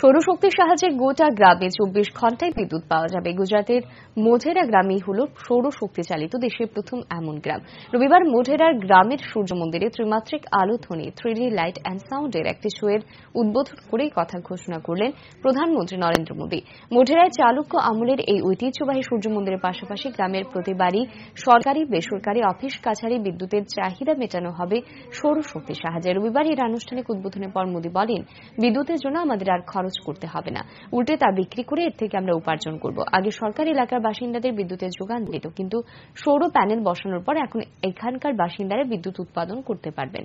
সৌরশক্তির সাহায্যে গোটা গ্রামে চব্বিশ ঘন্টায় বিদ্যুৎ পাওয়া যাবে গুজরাটের মোধেরা গ্রামই হল সৌরশক্তি চালিত দেশের প্রথম এমন গ্রাম রবিবার মোধেরার গ্রামের সূর্য মন্দিরে ত্রিমাত্রিক আলো ধ্বনি থ্রিডি লাইট অ্যান্ড সাউন্ডের একটি শোয়ের উদ্বোধন করে কথা ঘোষণা করলেন প্রধানমন্ত্রী নরেন্দ্র মোদী মোধেরায় চালুক্য আমলের এই ঐতিহ্যবাহী সূর্য মন্দিরের পাশাপাশি গ্রামের প্রতি বাড়ি সরকারি বেসরকারি অফিস কাছারি বিদ্যুতের চাহিদা মেটানো হবে সৌরশক্তির সাহায্যে রবিবার এর আনুষ্ঠানিক উদ্বোধনের পর মোদী বলেন বিদ্যুতের জন্য আমাদের আর খরচ খরচ করতে হবে না উল্টে তা বিক্রি করে এর থেকে আমরা উপার্জন করব আগে সরকার এলাকার বাসিন্দাদের বিদ্যুতের যোগান দিত কিন্তু সৌর প্যানেল বসানোর পর এখন এখানকার বাসিন্দারা বিদ্যুৎ উৎপাদন করতে পারবেন